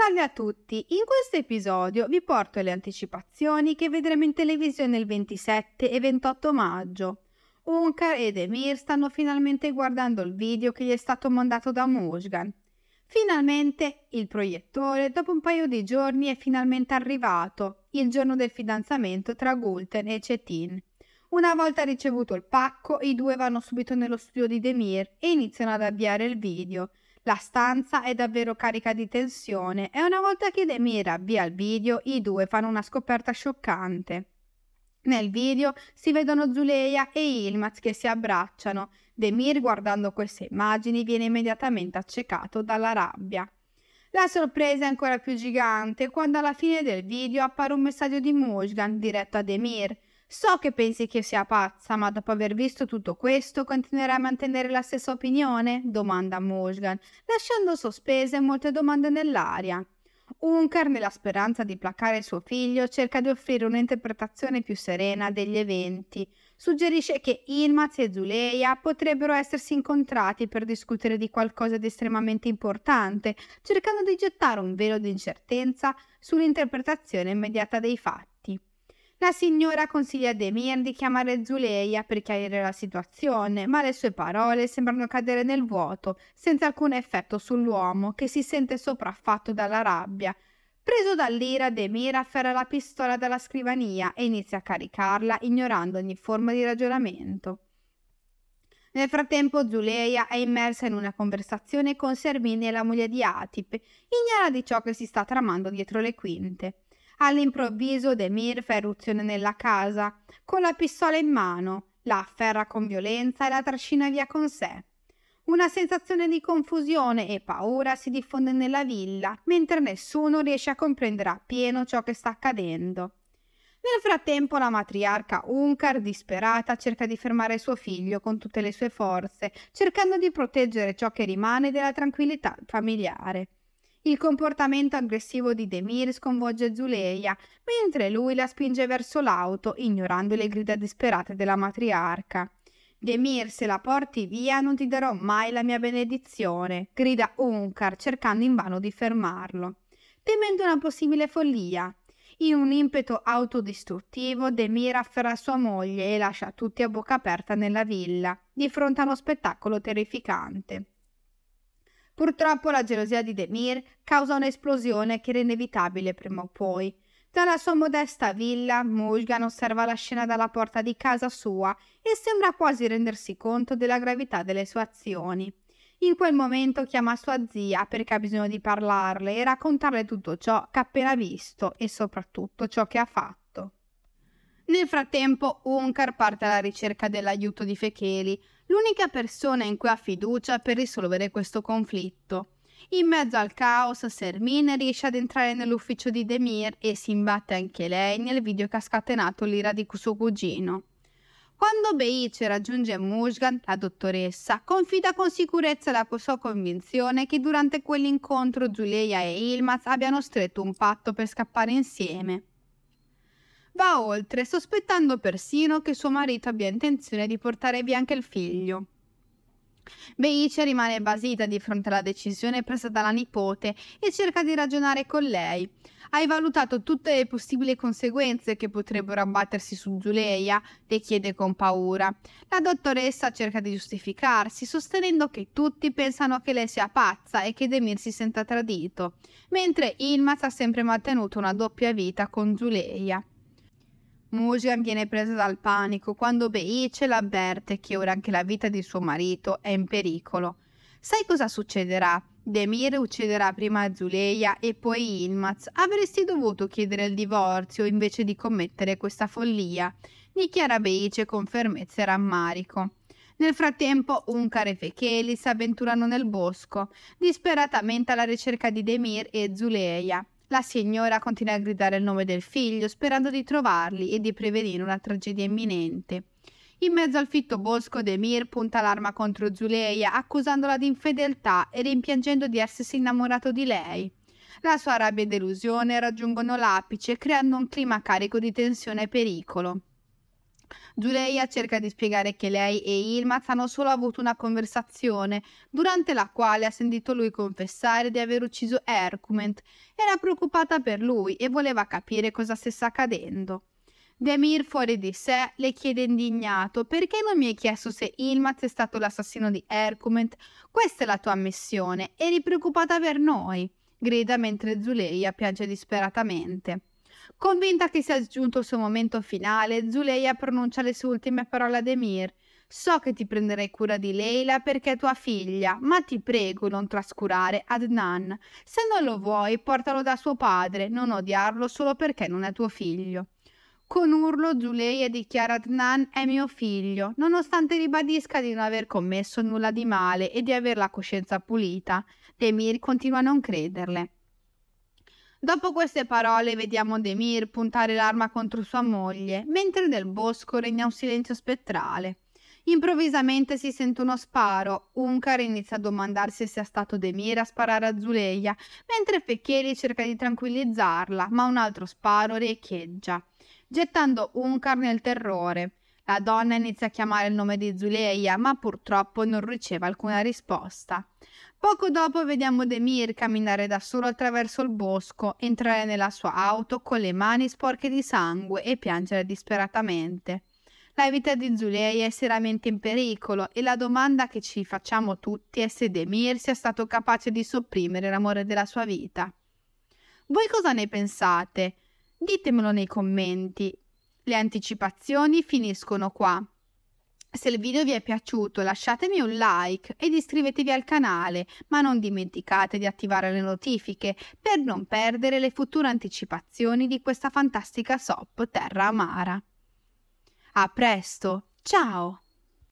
Salve a tutti, in questo episodio vi porto le anticipazioni che vedremo in televisione il 27 e 28 maggio. Unkar ed Emir stanno finalmente guardando il video che gli è stato mandato da Mojgan. Finalmente il proiettore, dopo un paio di giorni, è finalmente arrivato, il giorno del fidanzamento tra Gulten e Cetin. Una volta ricevuto il pacco, i due vanno subito nello studio di Demir e iniziano ad avviare il video, la stanza è davvero carica di tensione e una volta che Demira avvia il video, i due fanno una scoperta scioccante. Nel video si vedono Zuleia e Ilmaz che si abbracciano. Demir, guardando queste immagini, viene immediatamente accecato dalla rabbia. La sorpresa è ancora più gigante quando alla fine del video appare un messaggio di Mojgan diretto a Demir. So che pensi che sia pazza, ma dopo aver visto tutto questo continuerai a mantenere la stessa opinione? domanda Mosgan, lasciando sospese molte domande nell'aria. Unkar, nella speranza di placare suo figlio, cerca di offrire un'interpretazione più serena degli eventi. Suggerisce che Ilmaz e Zuleia potrebbero essersi incontrati per discutere di qualcosa di estremamente importante, cercando di gettare un velo di incertezza sull'interpretazione immediata dei fatti. La signora consiglia a Demir di chiamare Zuleia per chiarire la situazione, ma le sue parole sembrano cadere nel vuoto, senza alcun effetto sull'uomo che si sente sopraffatto dalla rabbia. Preso dall'ira, Demir afferra la pistola dalla scrivania e inizia a caricarla, ignorando ogni forma di ragionamento. Nel frattempo Zuleia è immersa in una conversazione con Servini e la moglie di Atip, ignara di ciò che si sta tramando dietro le quinte. All'improvviso Demir fa eruzione nella casa. Con la pistola in mano, la afferra con violenza e la trascina via con sé. Una sensazione di confusione e paura si diffonde nella villa, mentre nessuno riesce a comprendere appieno ciò che sta accadendo. Nel frattempo la matriarca Unkar, disperata, cerca di fermare suo figlio con tutte le sue forze, cercando di proteggere ciò che rimane della tranquillità familiare. Il comportamento aggressivo di Demir sconvolge Zuleia, mentre lui la spinge verso l'auto, ignorando le grida disperate della matriarca. Demir, se la porti via non ti darò mai la mia benedizione, grida Unkar, cercando invano di fermarlo. Temendo una possibile follia, in un impeto autodistruttivo, Demir afferra sua moglie e lascia tutti a bocca aperta nella villa, di fronte a uno spettacolo terrificante. Purtroppo la gelosia di Demir causa un'esplosione che era inevitabile prima o poi. Dalla sua modesta villa, Mulgan osserva la scena dalla porta di casa sua e sembra quasi rendersi conto della gravità delle sue azioni. In quel momento chiama sua zia perché ha bisogno di parlarle e raccontarle tutto ciò che ha appena visto e soprattutto ciò che ha fatto. Nel frattempo, Unkar parte alla ricerca dell'aiuto di Fecheli, l'unica persona in cui ha fiducia per risolvere questo conflitto. In mezzo al caos, Sermine riesce ad entrare nell'ufficio di Demir e si imbatte anche lei nel video che ha scatenato l'ira di suo cugino. Quando Beice raggiunge Mushgan, la dottoressa confida con sicurezza la sua convinzione che durante quell'incontro Giulia e Ilmaz abbiano stretto un patto per scappare insieme. Va oltre, sospettando persino che suo marito abbia intenzione di portare via anche il figlio. Beice rimane basita di fronte alla decisione presa dalla nipote e cerca di ragionare con lei. Hai valutato tutte le possibili conseguenze che potrebbero abbattersi su Zuleia? le chiede con paura. La dottoressa cerca di giustificarsi, sostenendo che tutti pensano che lei sia pazza e che Demir si senta tradito, mentre Ilmaz ha sempre mantenuto una doppia vita con Zuleia. Mujigan viene presa dal panico quando Beice l'avverte che ora anche la vita di suo marito è in pericolo. Sai cosa succederà? Demir ucciderà prima Zuleia e poi Ilmaz. Avresti dovuto chiedere il divorzio invece di commettere questa follia, dichiara Beice con fermezza e rammarico. Nel frattempo, Unkar e Fekeli si avventurano nel bosco, disperatamente alla ricerca di Demir e Zuleia. La signora continua a gridare il nome del figlio, sperando di trovarli e di prevenire una tragedia imminente. In mezzo al fitto bosco, Demir punta l'arma contro Zuleia, accusandola di infedeltà e rimpiangendo di essersi innamorato di lei. La sua rabbia e delusione raggiungono l'apice, creando un clima carico di tensione e pericolo. Giuleia cerca di spiegare che lei e Ilmaz hanno solo avuto una conversazione, durante la quale ha sentito lui confessare di aver ucciso Hercument. Era preoccupata per lui e voleva capire cosa stesse accadendo. Demir, fuori di sé, le chiede indignato: Perché non mi hai chiesto se Ilmaz è stato l'assassino di Hercument? Questa è la tua missione, eri preoccupata per noi. Grida mentre Zuleia piange disperatamente. Convinta che sia giunto il suo momento finale, Zuleia pronuncia le sue ultime parole ad Emir. So che ti prenderai cura di Leila perché è tua figlia, ma ti prego non trascurare Adnan. Se non lo vuoi, portalo da suo padre, non odiarlo solo perché non è tuo figlio. Con urlo Zuleia dichiara Adnan è mio figlio, nonostante ribadisca di non aver commesso nulla di male e di aver la coscienza pulita. Demir continua a non crederle. Dopo queste parole vediamo Demir puntare l'arma contro sua moglie, mentre nel bosco regna un silenzio spettrale. Improvvisamente si sente uno sparo. Unkar inizia a domandarsi se sia stato Demir a sparare a Zuleia, mentre Fecchieri cerca di tranquillizzarla, ma un altro sparo riecheggia, gettando Unkar nel terrore. La donna inizia a chiamare il nome di Zuleia, ma purtroppo non riceve alcuna risposta. Poco dopo vediamo Demir camminare da solo attraverso il bosco, entrare nella sua auto con le mani sporche di sangue e piangere disperatamente. La vita di Zulei è seriamente in pericolo e la domanda che ci facciamo tutti è se Demir sia stato capace di sopprimere l'amore della sua vita. Voi cosa ne pensate? Ditemelo nei commenti. Le anticipazioni finiscono qua. Se il video vi è piaciuto lasciatemi un like ed iscrivetevi al canale, ma non dimenticate di attivare le notifiche per non perdere le future anticipazioni di questa fantastica SOP Terra Amara. A presto, ciao!